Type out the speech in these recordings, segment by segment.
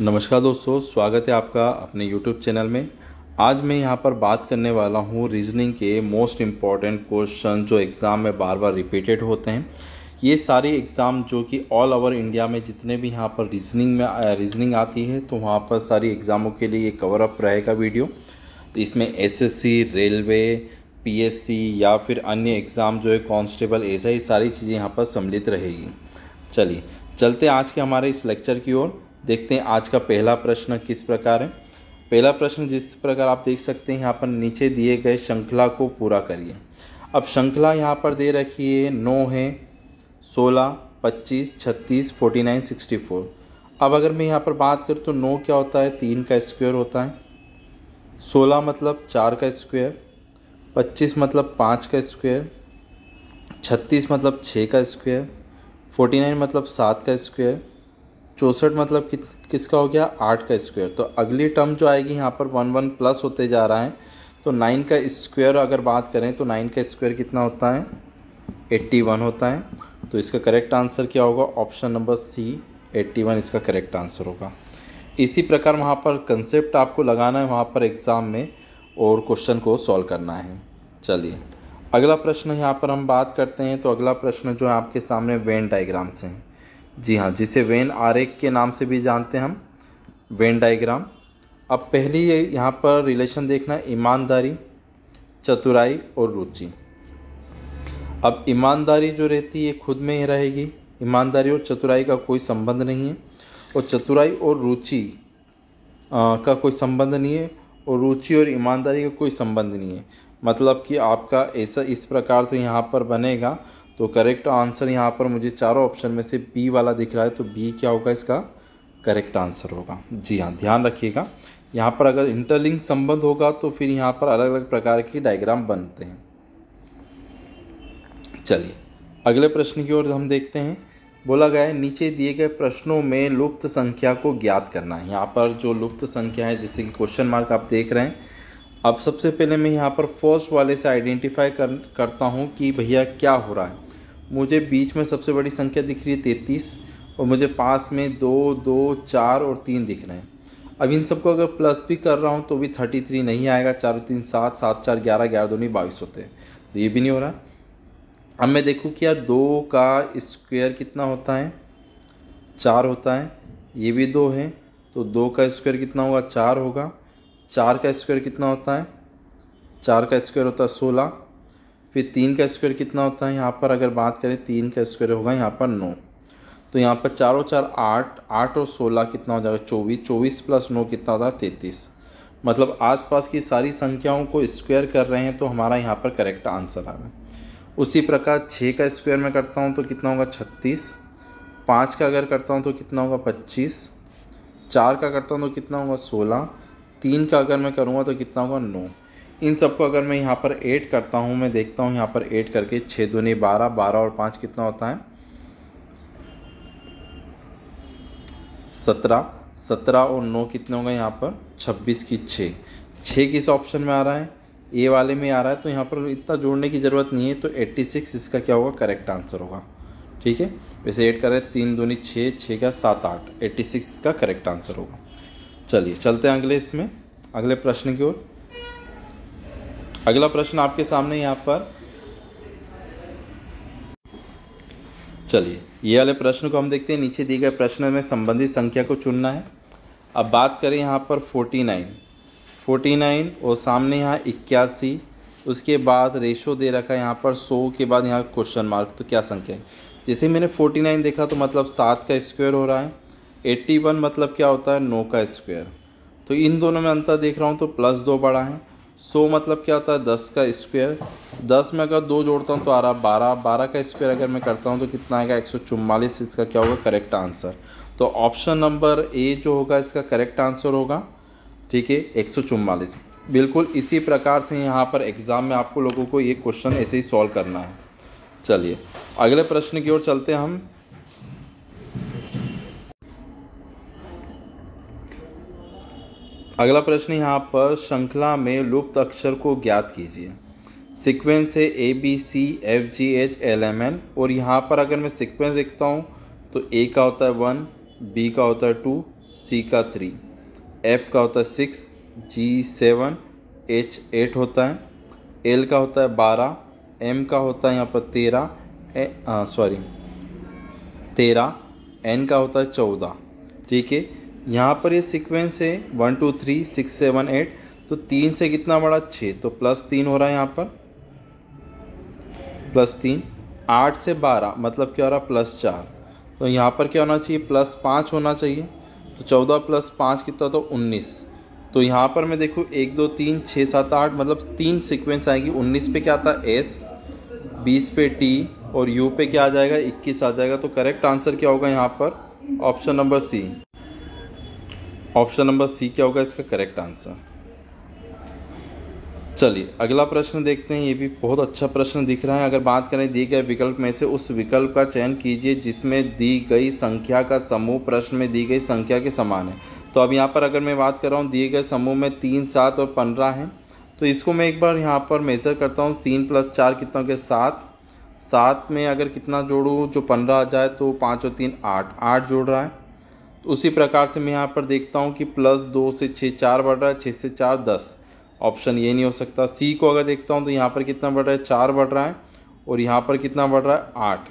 नमस्कार दोस्तों स्वागत है आपका अपने YouTube चैनल में आज मैं यहाँ पर बात करने वाला हूँ रीजनिंग के मोस्ट इम्पॉर्टेंट क्वेश्चन जो एग्ज़ाम में बार बार रिपीटेड होते हैं ये सारे एग्ज़ाम जो कि ऑल ओवर इंडिया में जितने भी यहाँ पर रीजनिंग में रीजनिंग आती है तो वहाँ पर सारी एग्ज़ामों के लिए ये कवर अप रहेगा वीडियो तो इसमें एस रेलवे पी या फिर अन्य एग्ज़ाम जो है कॉन्स्टेबल ऐसा ही सारी चीज़ें यहाँ पर सम्मिलित रहेगी चलिए चलते आज के हमारे इस लेक्चर की ओर देखते हैं आज का पहला प्रश्न किस प्रकार है पहला प्रश्न जिस प्रकार आप देख सकते हैं यहाँ पर नीचे दिए गए श्रृंखला को पूरा करिए अब श्रृंखला यहाँ पर दे रखी है नौ है सोलह पच्चीस छत्तीस फोर्टी नाइन सिक्सटी फोर अब अगर मैं यहाँ पर बात करूँ तो नौ क्या होता है तीन का स्क्वायर होता है सोलह मतलब चार का स्क्वायर पच्चीस मतलब पाँच का स्क्वायर छत्तीस मतलब छः का स्क्वायर फोर्टी नाइन मतलब सात का स्क्वायर चौंसठ मतलब कि, किसका हो गया आठ का स्क्वायर तो अगली टर्म जो आएगी यहाँ पर वन वन प्लस होते जा रहा है तो नाइन का स्क्वायर अगर बात करें तो नाइन का स्क्वायर कितना होता है एट्टी वन होता है तो इसका करेक्ट आंसर क्या होगा option number C eighty one इसका करेक्ट आंसर होगा इसी प्रकार वहाँ पर कंसेप्ट आपको लगाना है वहाँ पर एग्ज़ाम में और क्वेश्चन को सॉल्व करना है चलिए अगला प्रश्न यहाँ पर हम बात करते हैं तो अगला प्रश्न जो है आपके सामने वेन डाइग्राम से है जी हाँ जिसे वेन आरेख के नाम से भी जानते हैं हम वेन डायग्राम अब पहली यहाँ पर रिलेशन देखना है ईमानदारी चतुराई और रुचि अब ईमानदारी जो रहती है खुद में ही रहेगी ईमानदारी और चतुराई का कोई संबंध नहीं है और चतुराई और रुचि का कोई संबंध नहीं है और रुचि और ईमानदारी का कोई संबंध नहीं है मतलब कि आपका ऐसा इस प्रकार से यहाँ पर बनेगा तो करेक्ट आंसर यहाँ पर मुझे चारों ऑप्शन में से बी वाला दिख रहा है तो बी क्या होगा इसका करेक्ट आंसर होगा जी हाँ ध्यान रखिएगा यहाँ पर अगर इंटरलिंक संबंध होगा तो फिर यहाँ पर अलग अलग प्रकार के डायग्राम बनते हैं चलिए अगले प्रश्न की ओर हम देखते हैं बोला गया है नीचे दिए गए प्रश्नों में लुप्त संख्या को ज्ञात करना है यहाँ पर जो लुप्त संख्या है जैसे कि क्वेश्चन मार्क आप देख रहे हैं अब सबसे पहले मैं यहाँ पर फर्स्ट वाले से आइडेंटिफाई कर करता हूँ कि भैया क्या हो रहा है मुझे बीच में सबसे बड़ी संख्या दिख रही है तैंतीस और मुझे पास में दो दो चार और तीन दिख रहे हैं अब इन सबको अगर प्लस भी कर रहा हूँ तो भी थर्टी थ्री नहीं आएगा चारों तीन सात सात चार ग्यारह ग्यारह नहीं बाईस होते हैं तो ये भी नहीं हो रहा अब मैं देखूँ कि यार दो का स्क्वायर कितना होता है चार होता है ये भी दो है तो दो का स्क्वायर कितना होगा चार होगा चार का स्क्वायर कितना होता है चार का स्क्वायर होता है सोलह फिर तीन का स्क्वायर कितना होता है यहाँ पर अगर बात करें तीन का स्क्वायर होगा यहाँ पर नौ तो यहाँ पर चारों चार आठ आठ और सोलह कितना हो जाएगा चौबीस चौबीस प्लस नौ कितना होता है तैंतीस मतलब आसपास की सारी संख्याओं को स्क्वायर कर रहे हैं तो हमारा यहाँ पर करेक्ट आंसर आ गया उसी प्रकार छः का स्क्वायर में करता हूँ तो कितना होगा छत्तीस पाँच का अगर करता हूँ तो कितना होगा पच्चीस चार का करता हूँ तो कितना होगा सोलह तीन का अगर मैं करूँगा तो कितना होगा नौ इन सबको अगर मैं यहाँ पर ऐड करता हूँ मैं देखता हूँ यहाँ पर ऐड करके छः दुनी बारह बारह और पाँच कितना होता है सत्रह सत्रह और नौ कितने होंगे यहाँ पर छब्बीस की छः छः किस ऑप्शन में आ रहा है ए वाले में आ रहा है तो यहाँ पर इतना जोड़ने की ज़रूरत नहीं है तो एट्टी सिक्स इसका क्या होगा करेक्ट आंसर होगा ठीक है वैसे ऐड करें तीन दूनी छः छः का सात आठ एट्टी सिक्स इसका करेक्ट आंसर होगा चलिए चलते हैं अगले इसमें अगले प्रश्न की ओर अगला प्रश्न आपके सामने यहाँ पर चलिए ये वाले प्रश्न को हम देखते हैं नीचे दिए गए प्रश्न में संबंधित संख्या को चुनना है अब बात करें यहाँ पर फोर्टी नाइन फोर्टी नाइन और सामने यहाँ इक्यासी उसके बाद रेशो दे रखा है यहाँ पर सौ के बाद यहाँ क्वेश्चन मार्क तो क्या संख्या है जैसे मैंने फोर्टी नाइन देखा तो मतलब सात का स्क्वायर हो रहा है एट्टी वन मतलब क्या होता है नौ का स्क्वायर तो इन दोनों में अंतर देख रहा हूँ तो प्लस दो बड़ा है सौ मतलब क्या होता है दस का स्क्वायर दस में अगर दो जोड़ता हूँ तो आ रहा बारह बारह का स्क्वायर अगर मैं करता हूँ तो कितना आएगा एक सौ चुम्बालीस इसका क्या होगा करेक्ट आंसर तो ऑप्शन नंबर ए जो होगा इसका करेक्ट आंसर होगा ठीक है एक सौ चुम्बालीस बिल्कुल इसी प्रकार से यहाँ पर एग्ज़ाम में आपको लोगों को ये क्वेश्चन ऐसे ही सॉल्व करना है चलिए अगले प्रश्न की ओर चलते हैं हम अगला प्रश्न यहाँ पर श्रृंखला में लुप्त अक्षर को ज्ञात कीजिए सीक्वेंस है A B C F G H L M N और यहाँ पर अगर मैं सीक्वेंस लिखता हूँ तो ए का होता है वन बी का होता है टू सी का थ्री एफ का होता है six G seven H eight होता है एल का होता है बारह एम का होता है यहाँ पर तेरह सॉरी तेरह एन का होता है चौदह ठीक है यहाँ पर ये सीक्वेंस है one two three six seven eight तो तीन से कितना बड़ा छः तो प्लस तीन हो रहा है यहाँ पर प्लस तीन आठ से बारह मतलब क्या हो रहा है प्लस चार तो यहाँ पर क्या होना चाहिए प्लस पाँच होना चाहिए तो चौदह प्लस पाँच कितना तो उन्नीस तो यहाँ पर मैं देखूँ एक दो तीन छः सात आठ मतलब तीन सिक्वेंस आएगी उन्नीस पे क्या आता है एस बीस पे टी और यू पे क्या आ जाएगा इक्कीस आ जाएगा तो करेक्ट आंसर क्या होगा यहाँ पर option number C option number C क्या होगा इसका करेक्ट आंसर चलिए अगला प्रश्न देखते हैं ये भी बहुत अच्छा प्रश्न दिख रहा है अगर बात करें दिए गए विकल्प में से उस विकल्प का चयन कीजिए जिसमें दी गई संख्या का समूह प्रश्न में दी गई संख्या के समान है तो अब यहाँ पर अगर मैं बात कर रहा हूँ दिए गए समूह में तीन सात और पंद्रह हैं तो इसको मैं एक बार यहाँ पर मेज़र करता हूँ तीन प्लस चार कितना के सात सात में अगर कितना जोड़ूँ जो पंद्रह आ जाए तो पाँच और तीन आठ आठ जोड़ रहा है तो उसी प्रकार से मैं यहाँ पर देखता हूँ कि प्लस दो से छः चार बढ़ रहा है छः से चार दस ऑप्शन ये नहीं हो सकता सी को अगर देखता हूँ तो यहाँ पर कितना बढ़ रहा है चार बढ़ रहा है और यहाँ पर कितना बढ़ रहा है आठ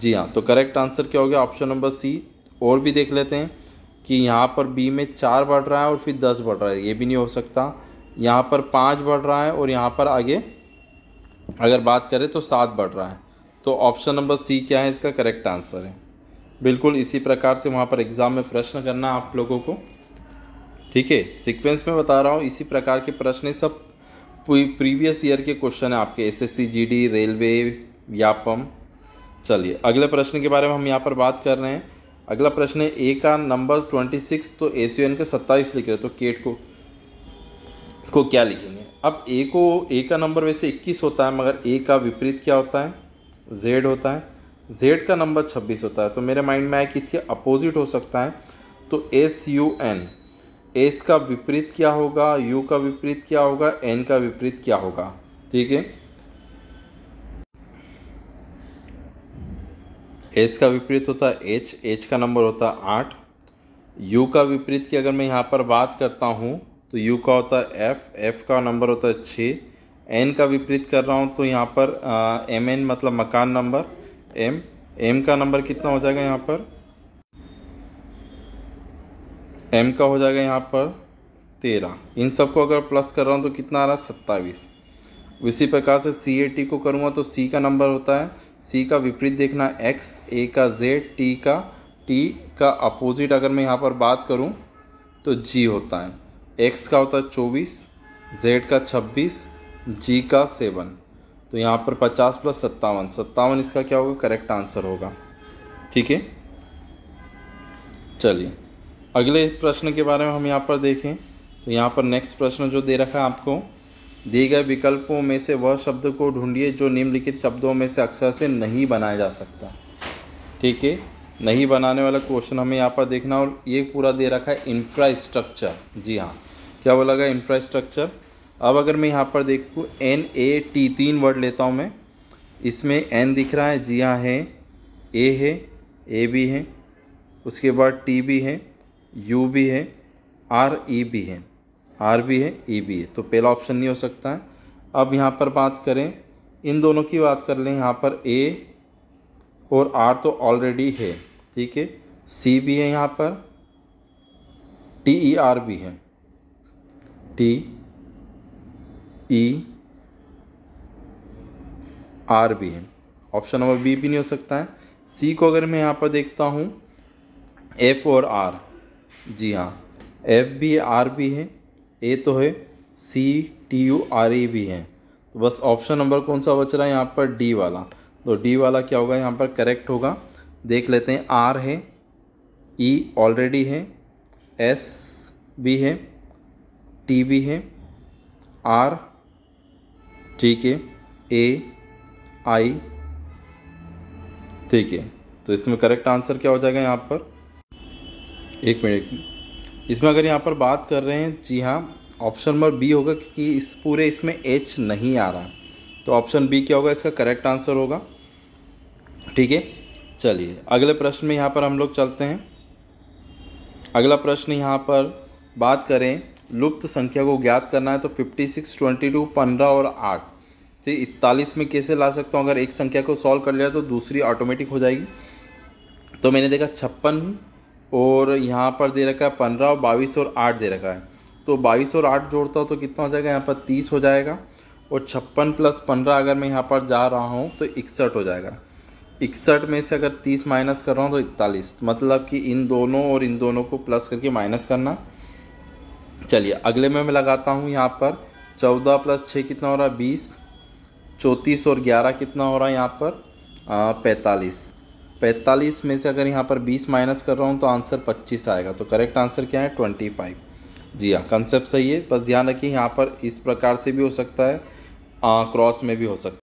जी हाँ तो करेक्ट आंसर क्या हो गया ऑप्शन नंबर सी और भी देख लेते हैं कि यहाँ पर बी में चार बढ़ रहा है और फिर दस बढ़ रहा है ये भी नहीं हो सकता यहाँ पर पाँच बढ़ रहा है और यहाँ पर आगे अगर बात करें तो सात बढ़ रहा है तो ऑप्शन नंबर सी क्या है इसका करेक्ट आंसर है बिल्कुल इसी प्रकार से वहाँ पर एग्ज़ाम में प्रश्न करना आप लोगों को ठीक है सीक्वेंस में बता रहा हूँ इसी प्रकार के प्रश्न सब प्रीवियस ईयर के क्वेश्चन हैं आपके एसएससी जीडी रेलवे व्यापम चलिए अगले प्रश्न के बारे में हम यहाँ पर बात कर रहे हैं अगला प्रश्न है ए का नंबर ट्वेंटी सिक्स तो ए सी एन के सत्ताईस लिख रहे तो केट को को क्या लिखेंगे अब ए को ए का नंबर वैसे इक्कीस होता है मगर ए का विपरीत क्या होता है जेड होता है जेड का नंबर छब्बीस होता है तो मेरे माइंड में आया कि इसके अपोजिट हो सकता है तो एस यू एन एस का विपरीत क्या होगा यू का विपरीत क्या होगा एन का विपरीत क्या होगा ठीक है एस का विपरीत होता है एच एच का नंबर होता है आठ यू का विपरीत की अगर मैं यहाँ पर बात करता हूँ तो यू का होता है एफ़ एफ़ का नंबर होता है छः एन का विपरीत कर रहा हूँ तो यहाँ पर एम एन मतलब मकान नंबर एम एम का नंबर कितना हो जाएगा यहाँ पर एम का हो जाएगा यहाँ पर तेरह इन सबको अगर प्लस कर रहा हूँ तो कितना आ रहा है सत्ताईस इसी प्रकार से सी ए टी को करूँगा तो सी का नंबर होता है सी का विपरीत देखना एक्स ए का जेड टी का टी का अपोजिट अगर मैं यहाँ पर बात करूँ तो जी होता है एक्स का होता है चौबीस जेड का छब्बीस जी का सेवन तो यहाँ पर पचास प्लस सत्तावन सत्तावन इसका क्या होगा करेक्ट आंसर होगा ठीक है चलिए अगले प्रश्न के बारे में हम यहाँ पर देखें तो यहाँ पर नेक्स्ट प्रश्न जो दे रखा है आपको दिए गए विकल्पों में से वह शब्द को ढूंढिए जो निम्नलिखित शब्दों में से अक्सर से नहीं बनाया जा सकता ठीक है नहीं बनाने वाला क्वेश्चन हमें यहाँ पर देखना और ये पूरा दे रखा है इंफ्रास्ट्रक्चर जी हाँ क्या बोला गया इंफ्रास्ट्रक्चर अब अगर मैं यहाँ पर देखूँ एन ए टी तीन वर्ड लेता हूँ मैं इसमें एन दिख रहा है जी हाँ है ए है ए भी है उसके बाद टी भी है यू भी है आर ई e भी है आर भी है ई e भी है तो पहला ऑप्शन नहीं हो सकता है अब यहाँ पर बात करें इन दोनों की बात कर लें यहाँ पर ए और आर तो ऑलरेडी है ठीक है सी भी है यहाँ पर टी ई आर भी है टी ई e, आर भी है ऑप्शन नंबर बी भी नहीं हो सकता है सी को अगर मैं यहाँ पर देखता हूँ एफ और आर जी हाँ एफ भी आर भी है ए तो है C T U R E भी है तो बस ऑप्शन नंबर कौन सा बच रहा है यहाँ पर डी वाला तो डी वाला क्या होगा यहाँ पर करेक्ट होगा देख लेते हैं आर है ई e ऑलरेडी है एस भी है टी भी है आर ठीक है ए आई ठीक है तो इसमें करेक्ट आंसर क्या हो जाएगा यहाँ पर एक मिनट एक मिनट इसमें अगर यहाँ पर बात कर रहे हैं जी हाँ ऑप्शन नंबर बी होगा क्योंकि इस पूरे इसमें एच नहीं आ रहा तो ऑप्शन बी क्या होगा इसका करेक्ट आंसर होगा ठीक है चलिए अगले प्रश्न में यहाँ पर हम लोग चलते हैं अगला प्रश्न यहाँ पर बात करें लुप्त संख्या को ज्ञात करना है तो फिफ्टी सिक्स ट्वेंटी टू पंद्रह और आठ से इकतालीस में कैसे ला सकता हूँ अगर एक संख्या को सॉल्व कर लिया तो दूसरी ऑटोमेटिक हो जाएगी तो मैंने देखा छप्पन और यहाँ पर दे रखा है पंद्रह और बाईस और आठ दे रखा है तो बाईस और आठ जोड़ता हूँ तो कितना हो जाएगा यहाँ पर तीस हो जाएगा और छप्पन प्लस पंद्रह अगर मैं यहाँ पर जा रहा हूँ तो इकसठ हो जाएगा इकसठ में से अगर तीस माइनस कर रहा हूँ तो इकतालीस मतलब कि इन दोनों और इन दोनों को प्लस करके माइनस करना चलिए अगले में मैं लगाता हूँ यहाँ पर चौदह प्लस छः कितना हो रहा है बीस चौंतीस और ग्यारह कितना हो रहा है यहाँ पर पैंतालीस पैंतालीस में से अगर यहाँ पर बीस माइनस कर रहा हूँ तो आंसर पच्चीस आएगा तो करेक्ट आंसर क्या है ट्वेंटी फाइव जी हाँ कंसेप्ट सही है बस ध्यान रखिए यहाँ पर इस प्रकार से भी हो सकता है क्रॉस में भी हो सकता है